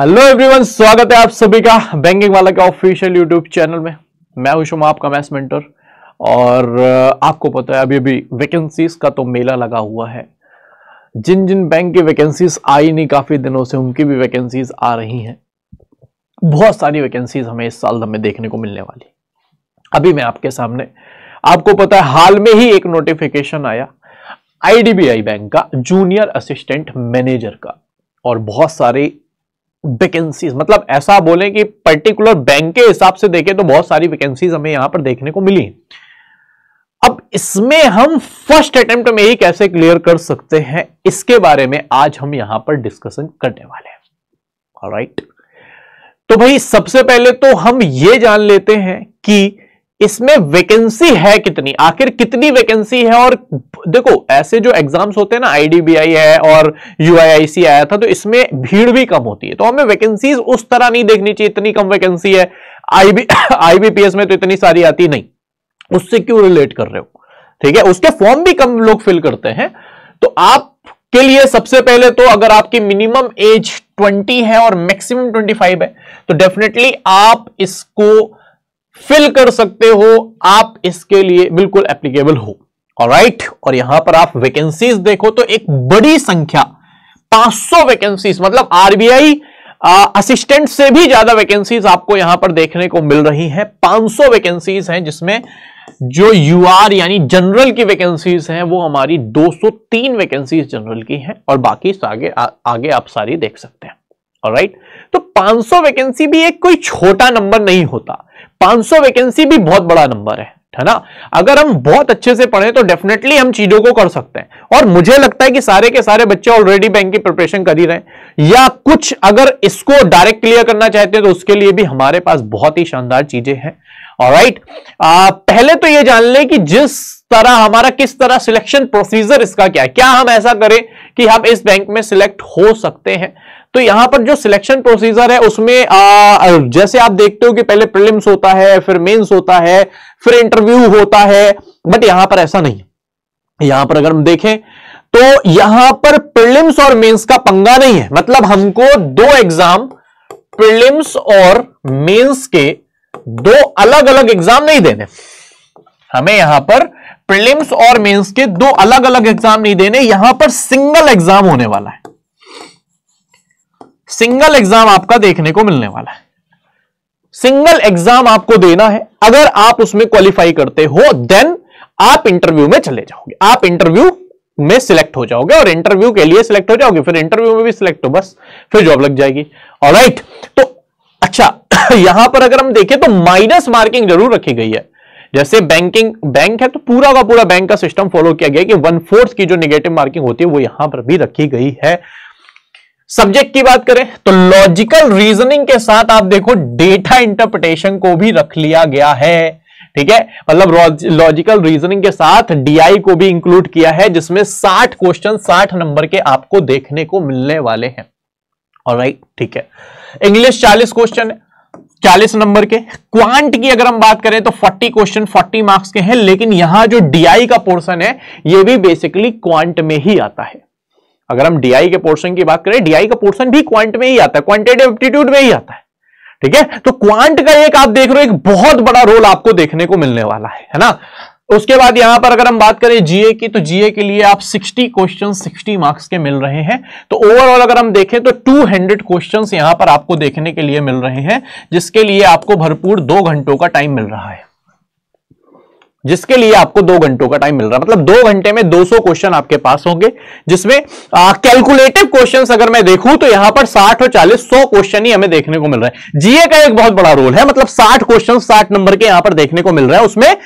Hello everyone स्वागत है आप सभी का बैंकिंग वाला के ऑफिशियल यूट्यूब चैनल में मैं हूं आपका मैथ मेंटर और आपको पता है अभी अभी वैकेंसीज का तो मेला लगा हुआ है जिन जिन बैंक की वैकेंसीज आई नहीं काफी दिनों से उनकी भी वैकेंसीज आ रही हैं बहुत सारी वैकेंसीज हमें इस साल हमें देखने को मिलने वाली अभी मैं आपके सामने आपको पता है हाल में ही एक नोटिफिकेशन आया आईडीबीआई बैंक का जूनियर असिस्टेंट मैनेजर का और बहुत सारे वैकेंसीज मतलब ऐसा बोले कि पर्टिकुलर बैंक के हिसाब से देखें तो बहुत सारी वैकेंसीज हमें यहां पर देखने को मिली अब इसमें हम फर्स्ट अटेम्प्ट में ही कैसे क्लियर कर सकते हैं इसके बारे में आज हम यहां पर डिस्कशन करने वाले हैं राइट right. तो भाई सबसे पहले तो हम ये जान लेते हैं कि इसमें वैकेंसी है कितनी आखिर कितनी वैकेंसी है और देखो ऐसे जो एग्जाम्स होते हैं ना आईडीबीआई है और यूआईआईसी आया था तो इसमें भीड़ भी कम होती है तो हमें वैकेंसीज उस तरह नहीं देखनी चाहिए इतनी कम वैकेंसी है आईबी आईबीपीएस में तो इतनी सारी आती नहीं उससे क्यों रिलेट कर रहे हो ठीक है उसके फॉर्म भी कम लोग फिल करते हैं तो आप के लिए सबसे पहले तो अगर आपकी मिनिमम एज 20 है और मैक्सिमम 25 है तो डेफिनेटली आप इसको फिल कर सकते हो आप इसके लिए बिल्कुल एप्लीकेबल हो राइट right? और यहां पर आप वैकेंसीज देखो तो एक बड़ी संख्या 500 वैकेंसीज मतलब आरबीआई असिस्टेंट से भी ज्यादा वैकेंसीज आपको यहां पर देखने को मिल रही हैं 500 वैकेंसीज हैं जिसमें जो यूआर यानी जनरल की वैकेंसीज हैं वो हमारी 203 वैकेंसीज जनरल की हैं और बाकी आगे आ, आगे आप सारी देख सकते हैं राइट right? तो 500 वैकेंसी भी एक कोई छोटा नंबर नहीं होता 500 वैकेंसी भी बहुत बड़ा नंबर है है ना अगर हम बहुत अच्छे से पढ़े तो डेफिनेटली हम चीजों को कर सकते हैं और मुझे लगता है कि सारे के सारे बच्चे ऑलरेडी बैंक की प्रिपरेशन कर ही रहे या कुछ अगर इसको डायरेक्ट क्लियर करना चाहते हैं तो उसके लिए भी हमारे पास बहुत ही शानदार चीजें हैं और राइट पहले तो यह जान लें कि जिस तरह हमारा किस तरह सिलेक्शन प्रोसीजर इसका क्या है क्या हम ऐसा करें कि हम इस बैंक में सिलेक्ट हो सकते हैं तो यहां पर जो सिलेक्शन प्रोसीजर है उसमें आ, जैसे आप देखते हो कि पहले प्रिलिम्स होता है फिर मेंस होता है फिर इंटरव्यू होता है बट यहां पर ऐसा नहीं यहां पर अगर हम देखें तो यहां पर प्रिलिम्स और मेंस का पंगा नहीं है मतलब हमको दो एग्जाम प्रिलिम्स और मेन्स के दो अलग अलग एग्जाम नहीं देने हमें यहां पर प्रिलिम्स और मेंस के दो अलग अलग एग्जाम नहीं देने यहां पर सिंगल एग्जाम होने वाला है सिंगल एग्जाम आपका देखने को मिलने वाला है सिंगल एग्जाम आपको देना है अगर आप उसमें क्वालिफाई करते हो देन आप इंटरव्यू में चले जाओगे आप इंटरव्यू में सिलेक्ट हो जाओगे और इंटरव्यू के लिए सिलेक्ट हो जाओगे फिर इंटरव्यू में भी सिलेक्ट हो बस फिर जॉब लग जाएगी और right, तो अच्छा यहां पर अगर हम देखें तो माइनस मार्किंग जरूर रखी गई है जैसे बैंकिंग बैंक है तो पूरा का पूरा बैंक का सिस्टम फॉलो किया गया कि वन फोर्थ की जो निगेटिव मार्किंग होती है वो यहां पर भी रखी गई है सब्जेक्ट की बात करें तो लॉजिकल रीजनिंग के साथ आप देखो डेटा इंटरप्रिटेशन को भी रख लिया गया है ठीक है मतलब लॉजिकल रीजनिंग के साथ डीआई को भी इंक्लूड किया है जिसमें 60 क्वेश्चन 60 नंबर के आपको देखने को मिलने वाले हैं और ठीक है इंग्लिश 40 क्वेश्चन है चालीस नंबर के क्वांट की अगर हम बात करें तो 40 क्वेश्चन 40 मार्क्स के हैं लेकिन यहां जो डीआई का पोर्शन है ये भी बेसिकली क्वांट में ही आता है अगर हम डीआई के पोर्शन की बात करें डीआई का पोर्शन भी क्वांट में ही आता है क्वांटिटेटिव एप्टीट्यूड में ही आता है ठीक है तो क्वांट का एक आप देख रहे हो एक बहुत बड़ा रोल आपको देखने को मिलने वाला है है ना उसके बाद यहां पर अगर हम बात करें जीए की तो जीए के लिए आप 60 क्वेश्चन 60 मार्क्स के मिल रहे हैं तो ओवरऑल अगर हम देखें तो 200 हंड्रेड क्वेश्चन यहां पर आपको देखने के लिए मिल रहे हैं जिसके लिए आपको भरपूर दो घंटों का टाइम मिल रहा है जिसके लिए आपको दो घंटों का टाइम मिल रहा है मतलब दो घंटे में 200 क्वेश्चन आपके पास होंगे जिसमें कैलकुलेटिव क्वेश्चंस अगर मैं देखूं तो यहां पर 60 और 40 100 क्वेश्चन ही हमें देखने को मिल रहा है जीए का एक बहुत बड़ा रोल है मतलब 60 क्वेश्चन 60 नंबर के यहां पर देखने को मिल रहा है उसमें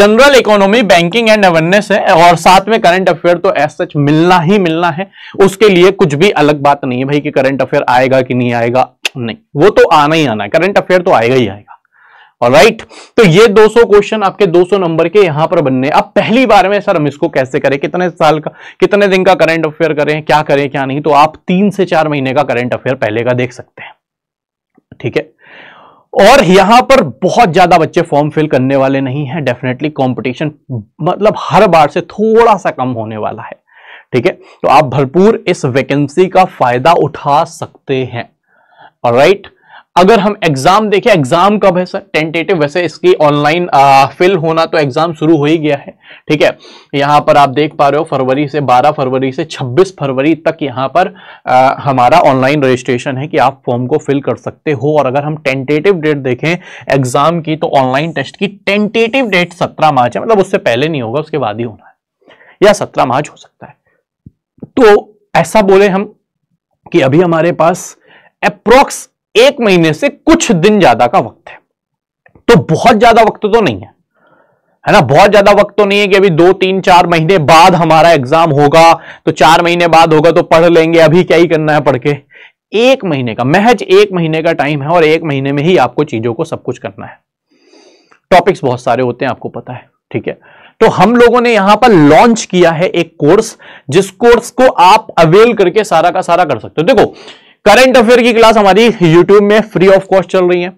general economy banking and awareness है और साथ में करंट अफेयर तो एज सच मिलना ही मिलना है उसके लिए कुछ भी अलग बात नहीं है भाई कि करंट अफेयर आएगा कि नहीं आएगा नहीं वो तो आना ही आना है करंट अफेयर तो आएगा ही आएगा राइट right? तो ये 200 क्वेश्चन आपके 200 नंबर के यहां पर बनने अब पहली बार में सर हम इसको कैसे करें कितने साल का कितने दिन का करंट अफेयर करें क्या करें क्या नहीं तो आप तीन से चार महीने का करंट अफेयर पहले का देख सकते हैं ठीक है और यहां पर बहुत ज्यादा बच्चे फॉर्म फिल करने वाले नहीं है डेफिनेटली कॉम्पिटिशन मतलब हर बार से थोड़ा सा कम होने वाला है ठीक है तो आप भरपूर इस वैकेंसी का फायदा उठा सकते हैं राइट अगर हम एग्जाम देखें एग्जाम कब है सर टेंटेटिव वैसे इसकी ऑनलाइन फिल होना तो एग्जाम शुरू हो ही गया है ठीक है यहां पर आप देख पा रहे हो फरवरी से 12 फरवरी से 26 फरवरी तक यहां पर आ, हमारा ऑनलाइन रजिस्ट्रेशन है कि आप फॉर्म को फिल कर सकते हो और अगर हम टेंटेटिव डेट देखें एग्जाम की तो ऑनलाइन टेस्ट की टेंटेटिव डेट सत्रह मार्च है मतलब उससे पहले नहीं होगा उसके बाद ही होना है या सत्रह मार्च हो सकता है तो ऐसा बोले हम कि अभी हमारे पास अप्रोक्स एक महीने से कुछ दिन ज्यादा का वक्त है तो बहुत ज्यादा वक्त तो नहीं है है ना बहुत ज्यादा वक्त तो नहीं है कि अभी दो तीन चार महीने बाद हमारा एग्जाम होगा तो चार महीने बाद होगा तो पढ़ लेंगे अभी क्या ही करना है पढ़ के एक महीने का महज एक महीने का टाइम है और एक महीने में ही आपको चीजों को सब कुछ करना है टॉपिक्स बहुत सारे होते हैं आपको पता है ठीक है तो हम लोगों ने यहां पर लॉन्च किया है एक कोर्स जिस कोर्स को आप अवेल करके सारा का सारा कर सकते हो देखो करंट अफेयर की क्लास हमारी यूट्यूब में फ्री ऑफ कॉस्ट चल रही है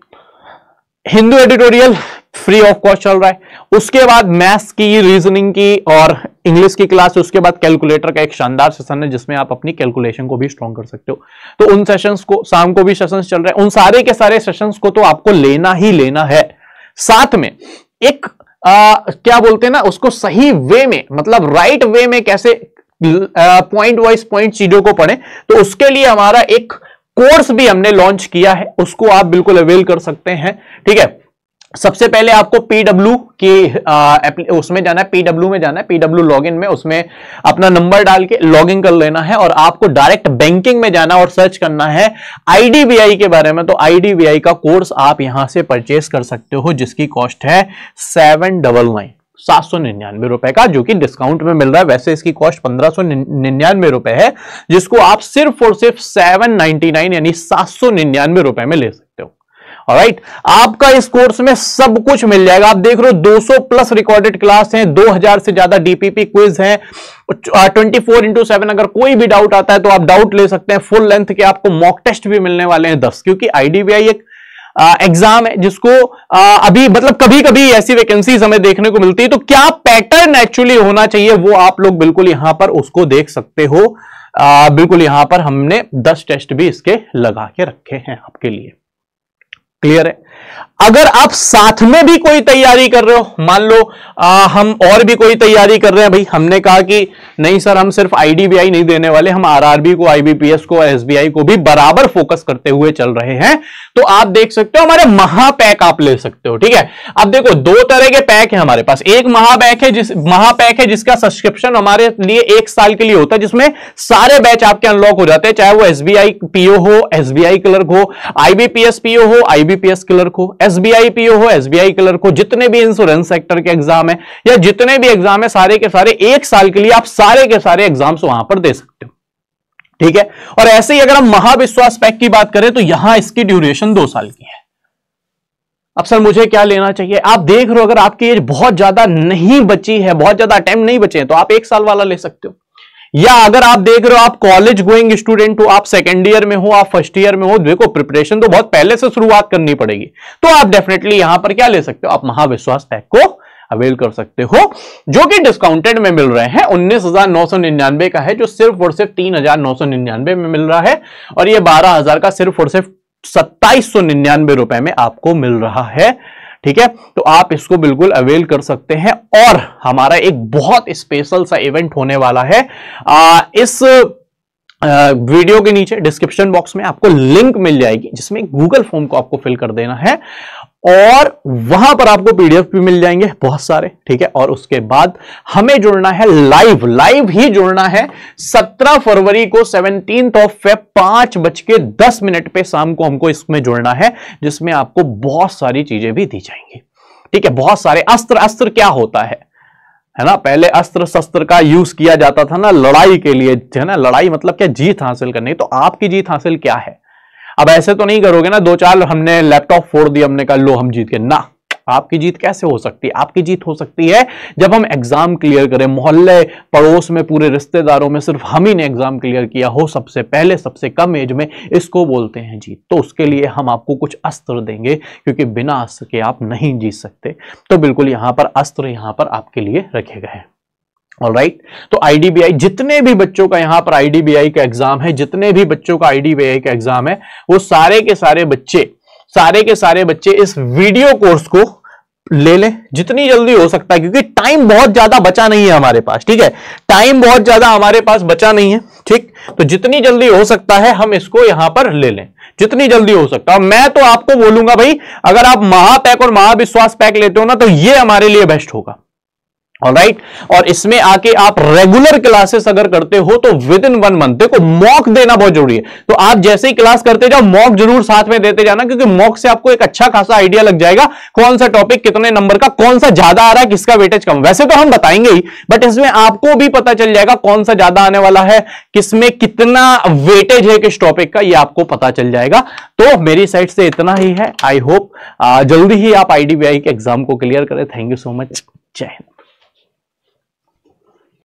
Hindu editorial free of cost चल रहा है उसके बाद मैथ्स की रीजनिंग की और इंग्लिश की क्लास उसके बाद कैलकुलेटर का एक शानदार सेशन है जिसमें आप अपनी कैलकुलेशन को भी स्ट्रॉन्ग कर सकते हो तो उन सेशंस को शाम को भी सेशंस चल रहे हैं उन सारे के सारे सेशंस को तो आपको लेना ही लेना है साथ में एक आ, क्या बोलते हैं ना उसको सही वे में मतलब राइट वे में कैसे पॉइंट वाइज पॉइंट चीजों को पढ़ें तो उसके लिए हमारा एक कोर्स भी हमने लॉन्च किया है उसको आप बिल्कुल अवेल कर सकते हैं ठीक है सबसे पहले आपको पीडब्ल्यू की उसमें जाना है पीडब्ल्यू में जाना है पीडब्ल्यू लॉगिन में उसमें अपना नंबर डाल के लॉगिन कर लेना है और आपको डायरेक्ट बैंकिंग में जाना और सर्च करना है आईडीबीआई के बारे में तो आईडीबीआई का कोर्स आप यहां से परचेस कर सकते हो जिसकी कॉस्ट है सेवन डबल नाइन सात सौ निन्यानवे रुपए का जो कि डिस्काउंट में मिल रहा है वैसे इसकी कॉस्ट पंद्रह सौ निन्यानवे रुपए है जिसको आप सिर्फ और सिर्फ सेवन नाइनटी नाइन यानी सात सौ निन्यानवे रुपए में ले सकते हो राइट right. आपका इस कोर्स में सब कुछ मिल जाएगा आप देख रहे हो 200 प्लस रिकॉर्डेड क्लास हैं 2000 से ज्यादा डीपीपी क्विज हैं 24 फोर इंटू सेवन अगर कोई भी डाउट आता है तो आप डाउट ले सकते हैं फुल लेंथ के आपको मॉक टेस्ट भी मिलने वाले हैं 10 क्योंकि आईडीबीआई एक एग्जाम है जिसको आ, अभी मतलब कभी कभी ऐसी वैकेंसीज हमें देखने को मिलती है तो क्या पैटर्न एक्चुअली होना चाहिए वो आप लोग बिल्कुल यहां पर उसको देख सकते हो आ, बिल्कुल यहां पर हमने 10 टेस्ट भी इसके लगा के रखे हैं आपके लिए क्लियर है अगर आप साथ में भी कोई तैयारी कर रहे हो मान लो आ, हम और भी कोई तैयारी कर रहे हैं भाई हमने कहा कि नहीं सर हम सिर्फ आईडीबीआई नहीं देने वाले हम आरआरबी को आईबीपीएस को एसबीआई को भी बराबर फोकस करते हुए चल रहे हैं तो आप देख सकते हो हमारे महापैक आप ले सकते हो ठीक है अब देखो दो तरह के पैक है हमारे पास एक महापैक है जिस महापैक है जिसका सब्सक्रिप्शन हमारे लिए एक साल के लिए होता है जिसमें सारे बैच आपके अनलॉक हो जाते हैं चाहे वो एसबीआई पीओ हो एसबीआई क्लर्क हो आईबीपीएस पीओ हो आई बीबीपीएस क्लर्क हो एसबीआई पीओ हो एसबीआई क्लर्क हो जितने भी इंश्योरेंस सेक्टर के एग्जाम है या जितने भी एग्जाम है सारे के सारे एक साल के लिए आप सारे के सारे एग्जाम्स वहां पर दे सकते हो ठीक है और ऐसे ही अगर हम महाविश्वास पैक की बात करें तो यहां इसकी ड्यूरेशन दो साल की है अब सर मुझे क्या लेना चाहिए आप देख रहे हो अगर आपकी एज बहुत ज्यादा नहीं बची है बहुत ज्यादा अटेम्प्ट नहीं बचे हैं तो आप एक साल वाला ले सकते हो या अगर आप देख रहे हो आप कॉलेज गोइंग स्टूडेंट हो आप सेकेंड ईयर में हो आप फर्स्ट ईयर में हो देखो प्रिपरेशन तो बहुत पहले से शुरुआत करनी पड़ेगी तो आप डेफिनेटली यहां पर क्या ले सकते हो आप महाविश्वास पैक को अवेल कर सकते हो जो कि डिस्काउंटेड में मिल रहे हैं उन्नीस हजार नौ सौ निन्यानवे का है जो सिर्फ और सिर्फ तीन हजार नौ सौ निन्यानवे में मिल रहा है और ये बारह हजार का सिर्फ और सिर्फ सत्ताईस सौ निन्यानवे रुपए में आपको मिल रहा है ठीक है तो आप इसको बिल्कुल अवेल कर सकते हैं और हमारा एक बहुत स्पेशल सा इवेंट होने वाला है आ, इस वीडियो के नीचे डिस्क्रिप्शन बॉक्स में आपको लिंक मिल जाएगी जिसमें गूगल फॉर्म को आपको फिल कर देना है और वहां पर आपको पीडीएफ भी मिल जाएंगे बहुत सारे ठीक है और उसके बाद हमें जुड़ना है लाइव लाइव ही जुड़ना है 17 फरवरी को सेवनटीन ऑफ फेब पांच बज के दस मिनट पे शाम को हमको इसमें जुड़ना है जिसमें आपको बहुत सारी चीजें भी दी जाएंगी ठीक है बहुत सारे अस्त्र अस्त्र क्या होता है है ना पहले अस्त्र शस्त्र का यूज किया जाता था ना लड़ाई के लिए है ना लड़ाई मतलब क्या जीत हासिल करनी तो आपकी जीत हासिल क्या है अब ऐसे तो नहीं करोगे ना दो चार हमने लैपटॉप फोड़ दिया हमने कहा लो हम जीत के ना आपकी जीत कैसे हो सकती है आपकी जीत हो सकती है जब हम एग्जाम क्लियर करें मोहल्ले पड़ोस में पूरे रिश्तेदारों में सिर्फ हम ही ने एग्जाम क्लियर किया हो सबसे पहले सबसे कम एज में इसको बोलते हैं जीत तो उसके लिए हम आपको कुछ अस्त्र देंगे क्योंकि बिना अस्त्र के आप नहीं जीत सकते तो बिल्कुल यहां पर अस्त्र यहां पर आपके लिए रखे गए हैं राइट right? तो आईडीबीआई जितने भी बच्चों का यहां पर आईडीबीआई का एग्जाम है जितने भी बच्चों का आईडीबीआई का एग्जाम है वो सारे के सारे बच्चे सारे के सारे बच्चे इस वीडियो कोर्स को ले लें जितनी जल्दी हो सकता है क्योंकि टाइम बहुत ज्यादा बचा नहीं है हमारे पास ठीक है टाइम बहुत ज्यादा हमारे पास बचा नहीं है ठीक तो जितनी जल्दी हो सकता है हम इसको यहां पर ले लें जितनी जल्दी हो सकता है मैं तो आपको बोलूंगा भाई अगर आप महापैक और महाविश्वास पैक लेते हो ना तो ये हमारे लिए बेस्ट होगा राइट right? और इसमें आके आप रेगुलर क्लासेस अगर करते हो तो विद इन वन मंथ देखो मॉक देना बहुत जरूरी है तो आप जैसे ही क्लास करते जाओ मॉक जरूर साथ में देते जाना क्योंकि मॉक से आपको एक अच्छा खासा आइडिया लग जाएगा कौन सा टॉपिक कितने नंबर का कौन सा ज्यादा आ रहा है किसका वेटेज कम वैसे तो हम बताएंगे ही बट इसमें आपको भी पता चल जाएगा कौन सा ज्यादा आने वाला है किसमें कितना वेटेज है किस टॉपिक का यह आपको पता चल जाएगा तो मेरी साइड से इतना ही है आई होप जल्दी ही आप आईडीबीआई के एग्जाम को क्लियर करें थैंक यू सो मच जय हिंद